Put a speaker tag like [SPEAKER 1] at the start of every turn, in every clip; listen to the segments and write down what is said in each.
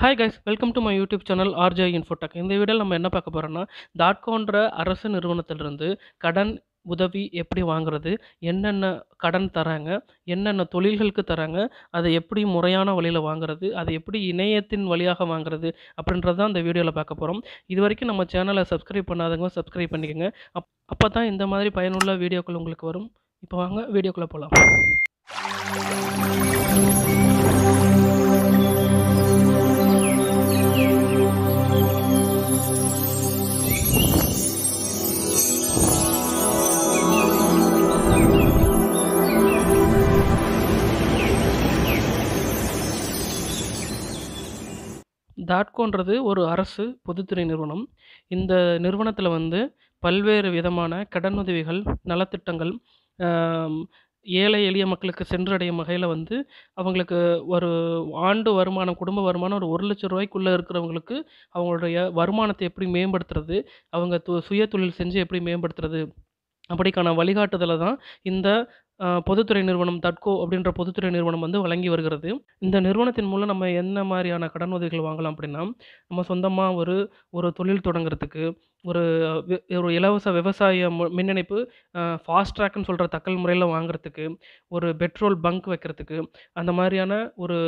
[SPEAKER 1] Hi guys welcome to my YouTube channel RJ Infotech இந்த வீடியோவில் நம்ம என்ன பார்க்க போகிறோம்னா டாட்கோன்ற அரசு நிறுவனத்திலிருந்து கடன் உதவி எப்படி வாங்குறது என்னென்ன கடன் தராங்க என்னென்ன தொழில்களுக்கு தராங்க அதை எப்படி முறையான வழியில் வாங்குறது அதை எப்படி இணையத்தின் வழியாக வாங்குறது அப்படின்றது தான் இந்த வீடியோவில் பார்க்க போகிறோம் இது வரைக்கும் நம்ம சேனலை சப்ஸ்கிரைப் பண்ணாதவங்க சப்ஸ்கிரைப் பண்ணிக்கோங்க அப் அப்போ தான் இந்த மாதிரி பயனுள்ள வீடியோக்கள் உங்களுக்கு வரும் இப்போ வாங்க வீடியோக்குள்ளே போகலாம் தாட்கோன்றது ஒரு அரசு பொதுத்துறை நிறுவனம் இந்த நிறுவனத்தில் வந்து பல்வேறு விதமான கடன் உதவிகள் நலத்திட்டங்கள் ஏழை எளிய மக்களுக்கு சென்றடையும் வகையில் வந்து அவங்களுக்கு ஒரு ஆண்டு வருமானம் குடும்ப வருமானம் ஒரு ஒரு லட்சம் ரூபாய்க்குள்ளே இருக்கிறவங்களுக்கு அவங்களுடைய வருமானத்தை எப்படி மேம்படுத்துறது அவங்க சுய தொழில் செஞ்சு எப்படி மேம்படுத்துறது அப்படிக்கான வழிகாட்டுதலை தான் இந்த பொதுத்துறை நிறுவனம் தட்கோ அப்படின்ற பொதுத்துறை நிறுவனம் வந்து வழங்கி வருகிறது இந்த நிறுவனத்தின் மூலம் நம்ம என்ன மாதிரியான கடன் உதவிகள் வாங்கலாம் அப்படின்னா நம்ம சொந்தமாக ஒரு ஒரு தொழில் தொடங்குறதுக்கு ஒரு ஒரு இலவச விவசாய மின்னிணைப்பு ஃபாஸ்ட் ட்ராக்னு சொல்கிற தக்கல் முறையில் வாங்குறதுக்கு ஒரு பெட்ரோல் பங்க் வைக்கிறதுக்கு அந்த மாதிரியான ஒரு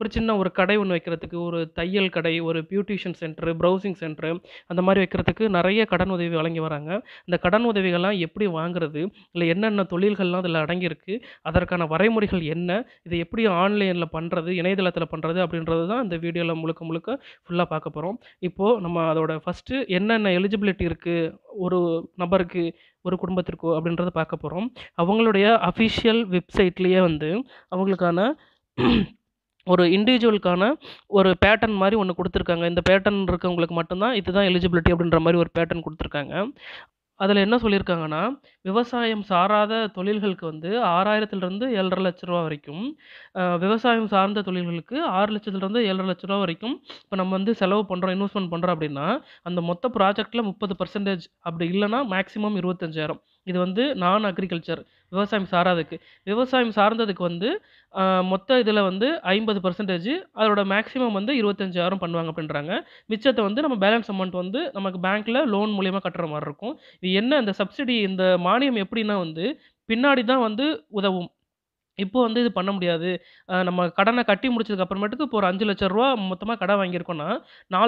[SPEAKER 1] ஒரு சின்ன ஒரு கடை ஒன்று வைக்கிறதுக்கு ஒரு தையல் கடை ஒரு பியூட்டிஷியன் சென்டரு ப்ரௌசிங் சென்டரு அந்த மாதிரி வைக்கிறதுக்கு நிறைய கடன் உதவி வழங்கி வராங்க இந்த கடன் உதவிகள்லாம் எப்படி வாங்குறது இல்லை என்னென்ன தொழில்கள்லாம் அதில் அடங்கி தொடங்கியிருக்கு அதற்கான வரைமுறைகள் என்ன இதை எப்படி ஆன்லைனில் பண்ணுறது இணையதளத்தில் பண்ணுறது அப்படின்றது தான் இந்த வீடியோவில் முழுக்க முழுக்க ஃபுல்லாக பார்க்க போகிறோம் இப்போது நம்ம அதோட ஃபஸ்ட்டு என்னென்ன எலிஜிபிலிட்டி இருக்குது ஒரு நபருக்கு ஒரு குடும்பத்திற்கோ அப்படின்றத பார்க்க போகிறோம் அவங்களுடைய அஃபிஷியல் வெப்சைட்லேயே வந்து அவங்களுக்கான ஒரு இண்டிவிஜுவலுக்கான ஒரு பேட்டர்ன் மாதிரி ஒன்று கொடுத்துருக்காங்க இந்த பேட்டர்ன் இருக்கவங்களுக்கு மட்டும்தான் இதுதான் எலிஜிபிலிட்டி அப்படின்ற மாதிரி ஒரு பேட்டர்ன் கொடுத்துருக்காங்க அதில் என்ன சொல்லியிருக்காங்கன்னா விவசாயம் சாராத தொழில்களுக்கு வந்து ஆறாயிரத்துலேருந்து ஏழரை லட்ச ரூபா வரைக்கும் விவசாயம் சார்ந்த தொழில்களுக்கு ஆறு லட்சத்துலேருந்து ஏழரை லட்ச ரூபா வரைக்கும் இப்போ நம்ம வந்து செலவு பண்ணுறோம் இன்வெஸ்ட்மெண்ட் பண்ணுறோம் அப்படின்னா அந்த மொத்த ப்ராஜெக்ட்டில் முப்பது பர்சன்டேஜ் அப்படி இல்லைன்னா மேக்ஸிமம் இருபத்தஞ்சாயிரம் இது வந்து நான் அக்ரிகல்ச்சர் விவசாயம் சாராததுக்கு விவசாயம் சார்ந்ததுக்கு வந்து மொத்த இதில் வந்து ஐம்பது பர்சன்டேஜ் அதோட மேக்ஸிமம் வந்து இருபத்தஞ்சாயிரம் பண்ணுவாங்க அப்படின்றாங்க மிச்சத்தை வந்து நம்ம பேலன்ஸ் அமௌண்ட் வந்து நமக்கு பேங்க்கில் லோன் மூலியமாக கட்டுற மாதிரி இருக்கும் இது என்ன இந்த சப்சிடி இந்த மானியம் எப்படின்னா வந்து பின்னாடி தான் வந்து உதவும் இப்போ வந்து இது பண்ண முடியாது. நம்ம கடனை கட்டி முடிச்சதுக்கு அப்புறமேட்டுக்கு இப்போ ஒரு ரூபா மொத்தமாக கடை கடன் வாங்கியிருக்கோம்னா,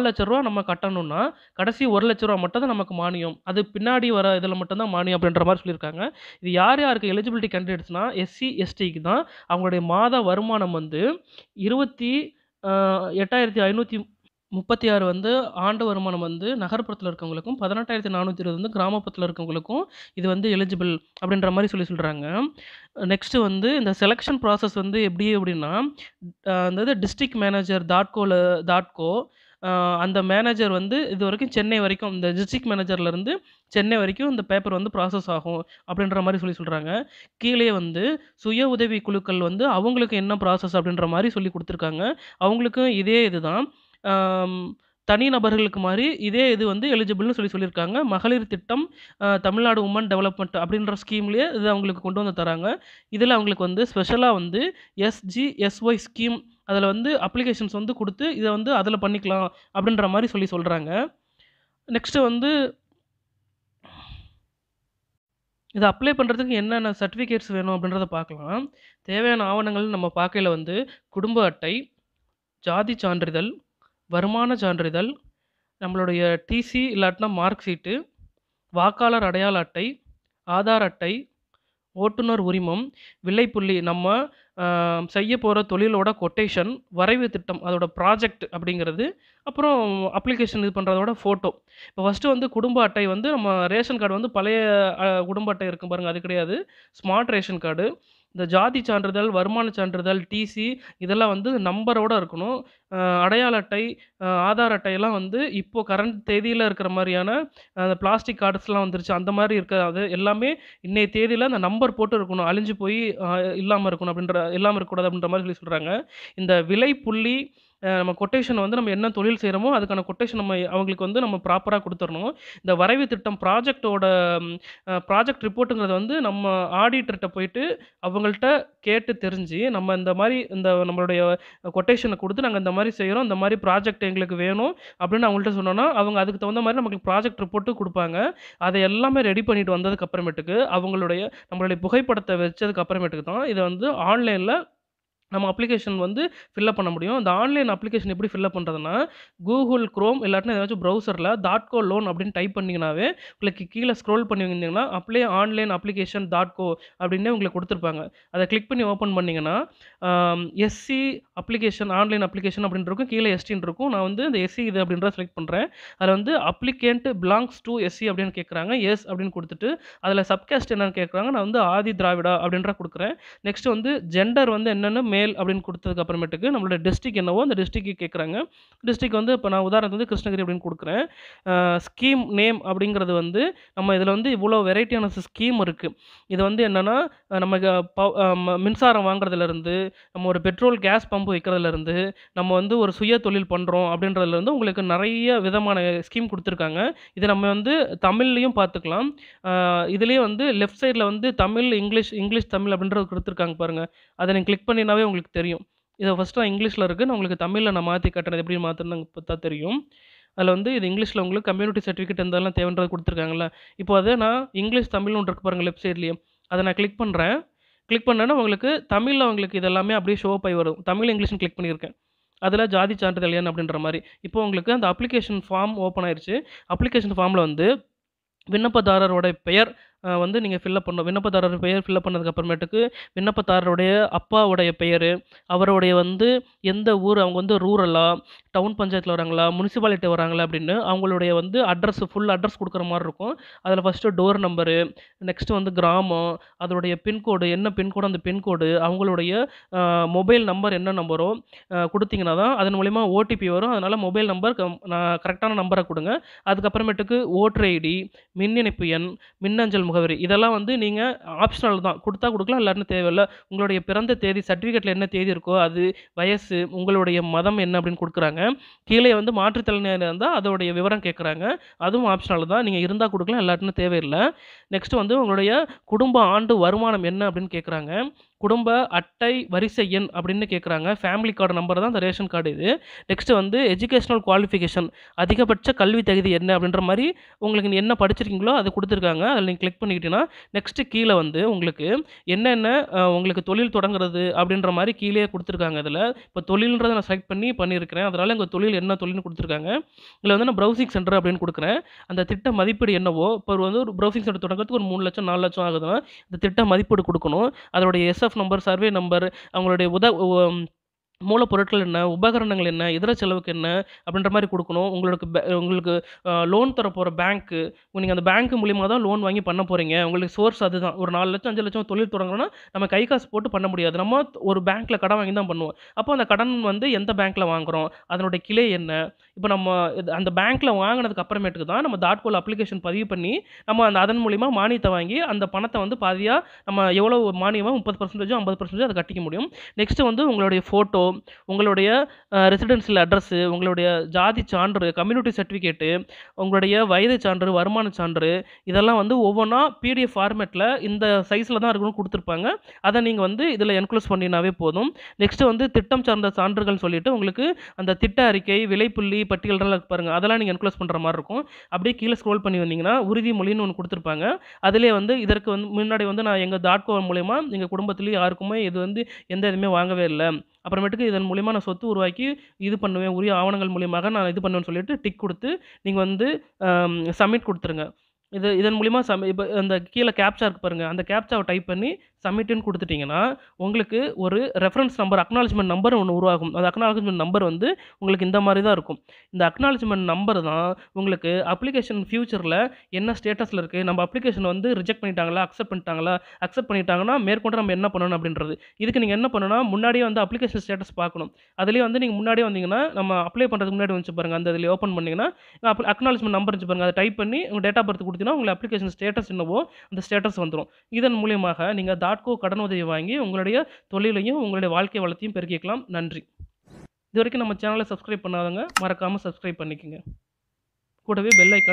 [SPEAKER 1] லட்ச ரூபா நம்ம கட்டணும்னா, கடைசி ஒரு லட்ச ரூபா மட்டும் தான் நமக்கு மானியம். அது பின்னாடி வர இதில் மட்டும்தான் மானியம் அப்படின்ற மாதிரி சொல்லியிருக்காங்க. இது யார் யாருக்கு எலிஜிபிலிட்டி கேண்டிடேட்ஸ்னா, எஸ்சி, எஸ்டிக்கு தான் அவங்களுடைய மாத வருமானம் வந்து இருபத்தி எட்டாயிரத்தி ஐநூற்றி முப்பத்தி ஆறு வந்து ஆண்டு வருமானம் வந்து நகர்ப்புறத்தில் இருக்கவங்களுக்கும் பதினெட்டாயிரத்தி நானூற்றி இருபது வந்து கிராமப்புறத்தில் இருக்கவங்களுக்கும் இது வந்து எலிஜிபிள் அப்படின்ற மாதிரி சொல்லி சொல்கிறாங்க நெக்ஸ்ட்டு வந்து இந்த செலெக்ஷன் ப்ராசஸ் வந்து எப்படி அப்படின்னா அந்த டிஸ்ட்ரிக்ட் மேனேஜர் தாட்கோவில் கோ அந்த மேனேஜர் வந்து இது வரைக்கும் சென்னை வரைக்கும் இந்த டிஸ்ட்ரிக்ட் மேனேஜர்லேருந்து சென்னை வரைக்கும் இந்த பேப்பர் வந்து ப்ராசஸ் ஆகும் அப்படின்ற மாதிரி சொல்லி சொல்கிறாங்க கீழே வந்து சுய உதவி குழுக்கள் வந்து அவங்களுக்கு என்ன ப்ராசஸ் அப்படின்ற மாதிரி சொல்லி கொடுத்துருக்காங்க அவங்களுக்கும் இதே இதுதான் தனி நபர்களுக்கு மாதிரி இதே இது வந்து எலிஜிபிள்னு சொல்லி சொல்லியிருக்காங்க மகளிர் திட்டம் தமிழ்நாடு உமன் டெவலப்மெண்ட் அப்படின்ற ஸ்கீம்லேயே இது அவங்களுக்கு கொண்டு வந்து தராங்க இதில் அவங்களுக்கு வந்து ஸ்பெஷலாக வந்து எஸ்ஜி எஸ்ஒய் ஸ்கீம் அதில் வந்து அப்ளிகேஷன்ஸ் வந்து கொடுத்து இதை வந்து அதில் பண்ணிக்கலாம் அப்படின்ற மாதிரி சொல்லி சொல்கிறாங்க நெக்ஸ்ட்டு வந்து இதை அப்ளை பண்ணுறதுக்கு என்னென்ன சர்டிஃபிகேட்ஸ் வேணும் அப்படின்றத பார்க்கலாம் தேவையான ஆவணங்கள் நம்ம பார்க்கையில் வந்து குடும்ப அட்டை ஜாதி சான்றிதழ் வருமான சான்றிதழ் நம்மளுடைய டிசி இல்லாட்டினா மார்க் ஷீட்டு வாக்காளர் அடையாள அட்டை ஆதார் அட்டை ஓட்டுநர் உரிமம் விலைப்புள்ளி நம்ம செய்ய போகிற தொழிலோட கொட்டேஷன் வரைவு திட்டம் அதோட ப்ராஜெக்ட் அப்படிங்கிறது அப்புறம் அப்ளிகேஷன் இது பண்ணுறதோட ஃபோட்டோ இப்போ ஃபஸ்ட்டு வந்து குடும்ப அட்டை வந்து நம்ம ரேஷன் கார்டு வந்து பழைய குடும்ப அட்டை இருக்கும் பாருங்கள் அது கிடையாது ஸ்மார்ட் ரேஷன் கார்டு இந்த ஜாதி சான்றிதழ் வருமான சான்றிதழ் டிசி இதெல்லாம் வந்து நம்பரோடு இருக்கணும் அடையாள அட்டை ஆதார் அட்டையெல்லாம் வந்து இப்போது கரண்ட் தேதியில் இருக்கிற மாதிரியான அந்த பிளாஸ்டிக் கார்ட்ஸ்லாம் வந்துருச்சு அந்த மாதிரி இருக்காது எல்லாமே இன்றைய தேதியில் அந்த நம்பர் போட்டு இருக்கணும் அழிஞ்சு போய் இல்லாமல் இருக்கணும் அப்படின்ற இல்லாமல் இருக்கக்கூடாது அப்படின்ற மாதிரி சொல்லி சொல்கிறாங்க இந்த விலை புள்ளி நம்ம கொட்டேஷன் வந்து நம்ம என்ன தொழில் செய்கிறோமோ அதுக்கான கொட்டேஷன் நம்ம அவங்களுக்கு வந்து நம்ம ப்ராப்பராக கொடுத்துடணும் இந்த வரைவு திட்டம் ப்ராஜெக்டோட ப்ராஜெக்ட் ரிப்போர்ட்டுங்கிறது வந்து நம்ம ஆடிட்டர்கிட்ட போயிட்டு அவங்கள்ட்ட கேட்டு தெரிஞ்சு நம்ம இந்த மாதிரி இந்த நம்மளுடைய கொட்டேஷனை கொடுத்து நாங்கள் இந்த மாதிரி செய்கிறோம் இந்த மாதிரி ப்ராஜெக்ட் எங்களுக்கு வேணும் அப்படின்னு அவங்கள்ட்ட சொன்னோன்னா அவங்க அதுக்கு தகுந்த மாதிரி நமக்கு ப்ராஜெக்ட் ரிப்போர்ட்டு கொடுப்பாங்க அதை எல்லாமே ரெடி பண்ணிட்டு வந்ததுக்கு அப்புறமேட்டுக்கு அவங்களுடைய நம்மளுடைய புகைப்படத்தை வச்சதுக்கு அப்புறமேட்டுக்கு தான் இதை வந்து ஆன்லைனில் நம்ம அப்ளிகேஷன் வந்து ஃபில்அப் பண்ண முடியும் இந்த ஆன்லைன் அப்ளிகேஷன் எப்படி ஃபில்லப் பண்ணுறதுன்னா கூகுள் க்ரோம் இல்லாட்டினா ஏதாச்சும் ப்ரௌசரில் டாட் கோ லோன் அப்படின்னு டைப் பண்ணிங்கனாவே உங்களுக்கு கீழே ஸ்க்ரோல் பண்ணி வந்தீங்கன்னா apply online application dot gov அப்படின்னு உங்களுக்கு கொடுத்துருப்பாங்க அதை கிளிக் பண்ணி ஓப்பன் பண்ணிங்கன்னா எஸ்சி அப்ளிகேஷன் ஆன்லைன் அப்ளிகேஷன் அப்படின்னு கீழே எஸ்டின்னு இருக்கும் நான் வந்து இந்த எஸ்சி இது அப்படின்றத செலக்ட் பண்ணுறேன் அதில் வந்து அப்ளிகேண்ட் பிலாங்ஸ் டு எஸ்சி அப்படின்னு கேட்குறாங்க எஸ் அப்படின்னு கொடுத்துட்டு அதில் சப்காஸ்ட் என்னென்னு கேட்குறாங்க நான் வந்து ஆதி திராவிடா அப்படின்ற கொடுக்குறேன் நெக்ஸ்ட் வந்து ஜெண்டர் வந்து என்னென்னு மேல் அப்படின்னு கொடுத்ததுக்கு அப்புறமேட்டுக்கு நம்மளோட டிஸ்ட்ரிக் என்னவோ அந்த டிஸ்ட்ரிக்கு கேட்குறாங்க டிஸ்ட்ரிக் வந்து இப்போ நான் உதாரணத்துக்கு வந்து கிருஷ்ணகிரி அப்படின்னு கொடுக்குறேன் ஸ்கீம் நேம் அப்படிங்கிறது வந்து நம்ம இதில் வந்து இவ்வளோ வெரைட்டியான ஸ்கீம் இருக்குது இது வந்து என்னென்னா நமக்கு மின்சாரம் வாங்குறதுலேருந்து நம்ம ஒரு பெட்ரோல் கேஸ் பம்பு வைக்கிறதுலேருந்து நம்ம வந்து ஒரு சுய தொழில் பண்ணுறோம் அப்படின்றதுலேருந்து உங்களுக்கு நிறைய விதமான ஸ்கீம் கொடுத்துருக்காங்க இதை நம்ம வந்து தமிழ்லையும் பார்த்துக்கலாம் இதுலேயே வந்து லெஃப்ட் சைடில் வந்து தமிழ் இங்கிலீஷ் இங்கிலீஷ் தமிழ் அப்படின்றது கொடுத்துருக்காங்க பாருங்கள் அதை நீங்கள் கிளிக் பண்ணினாவே பார்த்தாலே உங்களுக்கு தெரியும் இதை ஃபஸ்ட்டு நான் இங்கிலீஷில் இருக்குது நான் உங்களுக்கு தமிழில் நான் மாற்றி கட்டுறது எப்படி மாற்றுறேன்னு பார்த்தா தெரியும் அதில் வந்து இது இங்கிலீஷில் உங்களுக்கு கம்யூனிட்டி சர்டிஃபிகேட் இருந்தாலும் தேவைன்றது கொடுத்துருக்காங்களா இப்போ அதை நான் இங்கிலீஷ் தமிழ் ஒன்று இருக்கு பாருங்கள் வெப்சைட்லேயே அதை நான் கிளிக் பண்ணுறேன் கிளிக் பண்ணேன்னா உங்களுக்கு தமிழில் உங்களுக்கு இதெல்லாமே அப்படியே ஷோ ஆகி வரும் தமிழ் இங்கிலீஷ்னு கிளிக் பண்ணியிருக்கேன் அதில் ஜாதி சான்றிதழ் ஏன் அப்படின்ற மாதிரி இப்போ உங்களுக்கு அந்த அப்ளிகேஷன் ஃபார்ம் ஓப்பன் ஆயிடுச்சு அப்ளிகேஷன் ஃபார்மில் வந்து விண்ணப்பதாரரோட பெயர் வந்து நீங்கள் ஃபில்லப் பண்ணணும் விண்ணப்பதாரர் பெயர் ஃபில்லப் பண்ணதுக்கப்புறமேட்டுக்கு விண்ணப்பதாரருடைய அப்பாவுடைய பெயர் அவருடைய வந்து எந்த ஊர் அவங்க வந்து ரூரலா டவுன் பஞ்சாயத்தில் வராங்களா முனிசிபாலிட்டி வராங்களா அப்படின்னு அவங்களுடைய வந்து அட்ரஸ் ஃபுல் அட்ரஸ் கொடுக்குற மாதிரி இருக்கும் அதில் ஃபஸ்ட்டு டோர் நம்பரு நெக்ஸ்ட்டு வந்து கிராமம் அதோடைய பின்கோடு என்ன பின்கோடு அந்த பின்கோடு அவங்களுடைய மொபைல் நம்பர் என்ன நம்பரோ கொடுத்தீங்கன்னா தான் அதன் மூலிமா ஓடிபி வரும் அதனால் மொபைல் நம்பர் கரெக்டான நம்பரை கொடுங்க அதுக்கப்புறமேட்டுக்கு ஓட்டர் ஐடி மின் இணைப்பு எண் மின்னஞ்சல் முகவரி இதெல்லாம் வந்து நீங்கள் ஆப்ஷனல் தான் கொடுத்தா கொடுக்கலாம் இல்லாட்டினா தேவையில்லை உங்களுடைய பிறந்த தேதி சர்டிஃபிகேட்டில் என்ன தேதி இருக்கோ அது வயசு உங்களுடைய மதம் என்ன அப்படின்னு கொடுக்குறாங்க கீழே வந்து மாற்றுத்திறனாளர் இருந்தால் அதோடைய விவரம் கேட்குறாங்க அதுவும் ஆப்ஷனல் தான் நீங்கள் இருந்தால் கொடுக்கலாம் இல்லாட்டினா தேவையில்லை நெக்ஸ்ட் வந்து உங்களுடைய குடும்ப ஆண்டு வருமானம் என்ன அப்படின்னு கேட்குறாங்க குடும்ப அட்டை வரிசை எண் அப்படின்னு கேட்குறாங்க ஃபேமிலி கார்டு நம்பர் தான் இந்த ரேஷன் கார்டு இது நெக்ஸ்ட்டு வந்து எஜுகேஷனல் குவாலிஃபிகேஷன் அதிகபட்ச கல்வி தகுதி என்ன அப்படின்ற மாதிரி உங்களுக்கு என்ன படிச்சிருக்கீங்களோ அதை கொடுத்துருக்காங்க அதில் நீங்கள் கிளிக் பண்ணிக்கிட்டீங்கன்னா நெக்ஸ்ட்டு கீழே வந்து உங்களுக்கு என்னென்ன உங்களுக்கு தொழில் தொடங்குறது அப்படின்ற மாதிரி கீழே கொடுத்துருக்காங்க இதில் இப்போ தொழில்ன்றதை நான் செலக்ட் பண்ணி பண்ணியிருக்கிறேன் அதனால் எங்கள் தொழில் என்ன தொழில்னு கொடுத்துருக்காங்க இதில் வந்து நான் ப்ரௌசிங் சென்டர் அப்படின்னு கொடுக்குறேன் அந்த திட்ட மதிப்பீடு என்னவோ இப்போ வந்து ஒரு ப்ரௌசிங் சென்டர் தொடங்குறதுக்கு ஒரு மூணு லட்சம் நாலு லட்சம் ஆகுதுன்னா இந்த திட்ட மதிப்பீடு கொடுக்கணும் அதோடைய எஸ்எஃப் நம்பர் சர்வே நம்பர் அவங்களுடைய உத மூலப்பொருட்கள் என்ன உபகரணங்கள் என்ன இதர செலவுக்கு என்ன அப்படின்ற மாதிரி கொடுக்கணும் உங்களுக்கு உங்களுக்கு லோன் தர போகிற பேங்க்கு நீங்கள் அந்த பேங்க் மூலியமாக தான் லோன் வாங்கி பண்ண போகிறீங்க உங்களுக்கு சோர்ஸ் அதுதான் ஒரு நாலு லட்சம் அஞ்சு லட்சம் தொழில் தொடங்குறோன்னா நம்ம கை காசு போட்டு பண்ண முடியாது நம்ம ஒரு பேங்க்கில் கடன் வாங்கி தான் பண்ணுவோம் அப்போ அந்த கடன் வந்து எந்த பேங்க்கில் வாங்குகிறோம் அதனுடைய கிளை என்ன இப்போ நம்ம அந்த பேங்க்கில் வாங்கினதுக்கு அப்புறமேட்டுக்கு தான் நம்ம கோல் அப்ளிகேஷன் பதிவு பண்ணி நம்ம அந்த அதன் மூலிமா மானியத்தை வாங்கி அந்த பணத்தை வந்து பாதியாக நம்ம எவ்வளோ மானியமாக முப்பது பர்சன்டேஜோ ஐம்பது பர்சன்டேஜோ அதை கட்டிக்க முடியும் நெக்ஸ்ட்டு வந்து உங்களுடைய ஃபோட்டோ உங்களுடைய ரெசிடென்சியல் அட்ரஸ்ஸு உங்களுடைய ஜாதி சான்று கம்யூனிட்டி சர்டிஃபிகேட்டு உங்களுடைய வயது சான்று வருமான சான்று இதெல்லாம் வந்து ஒவ்வொன்றா பிடிஎஃப் ஃபார்மேட்டில் இந்த சைஸில் தான் இருக்கணும் கொடுத்துருப்பாங்க அதை நீங்கள் வந்து இதில் என்க்ளோஸ் பண்ணினாவே போதும் நெக்ஸ்ட்டு வந்து திட்டம் சார்ந்த சான்றுகள் சொல்லிவிட்டு உங்களுக்கு அந்த திட்ட அறிக்கை விலைப்புள்ளி பட்டியல்கள் பாருங்கள் அதெல்லாம் நீங்கள் என்க்ளோஸ் பண்ணுற மாதிரி இருக்கும் அப்படியே கீழே ஸ்க்ரோல் பண்ணி வந்தீங்கன்னா உறுதிமொழின்னு ஒன்று கொடுத்துருப்பாங்க அதிலே வந்து இதற்கு வந்து முன்னாடி வந்து நான் எங்கள் டாட் கோம் மூலயமா எங்கள் குடும்பத்துலேயும் யாருக்குமே இது வந்து எந்த இதுவுமே வாங்கவே இல்லை அப்புறமேட்டுக்கு இருக்குது இதன் மூலிமா நான் சொத்து உருவாக்கி இது பண்ணுவேன் உரிய ஆவணங்கள் மூலியமாக நான் இது பண்ணுவேன்னு சொல்லிட்டு டிக் கொடுத்து நீங்கள் வந்து சப்மிட் கொடுத்துருங்க இது இதன் மூலிமா சம் இப்போ அந்த கீழே கேப்சா இருக்கு பாருங்கள் அந்த கேப்சாவை டைப் பண்ணி சப்மிட்டுன்னு கொடுத்துட்டிங்கன்னா உங்களுக்கு ஒரு ரெஃபரன்ஸ் நம்பர் அக்னாலஜ்மெண்ட் நம்பர் ஒன்று உருவாகும் அந்த அக்னாலஜ்மெண்ட் நம்பர் வந்து உங்களுக்கு இந்த மாதிரி தான் இருக்கும் இந்த அக்னாலஜ்மெண்ட் நம்பர் தான் உங்களுக்கு அப்ளிகேஷன் ஃப்யூச்சரில் என்ன ஸ்டேட்டஸில் இருக்குது நம்ம அப்ளிகேஷன் வந்து ரிஜெக்ட் பண்ணிட்டாங்களா அக்செப்ட் பண்ணிட்டாங்களா அக்செப்ட் பண்ணிட்டாங்கன்னா மேற்கொண்டு நம்ம என்ன பண்ணணும் அப்படின்றது இதுக்கு நீங்கள் என்ன பண்ணணும்னா முன்னாடியே வந்து அப்ளிகேஷன் ஸ்டேட்டஸ் பார்க்கணும் அதுலேயே வந்து நீங்கள் முன்னாடியே வந்தீங்கன்னா நம்ம அப்ளை பண்ணுறதுக்கு முன்னாடி வந்து பாருங்கள் அந்த இதில் ஓப்பன் பண்ணிங்கன்னா அக்னாலஜ்மெண்ட் நம்பர் வச்சு பாருங்கள் அதை டைப் பண்ணி உங்கள் டேட் ஆஃப் பர்த் கொடுத்தீங்கன்னா உங்களுக்கு அப்ளிகேஷன் ஸ்டேட்டஸ் என்னவோ அந்த ஸ்டேட்டஸ் வந்துடும் இதன் மூலியமாக நீங்கள் தாட் கடன் உதவி வாங்கி உங்களுடைய தொழிலையும் உங்களுடைய வாழ்க்கை வளத்தையும் பெருக்கிக்கலாம் நன்றி இது வரைக்கும் நம்ம சேனலை சப்ஸ்கிரைப் பண்ணாதவங்க மறக்காமல் சப்ஸ்கிரைப் பண்ணிக்கோங்க கூடவே பெல் ஐக்கானை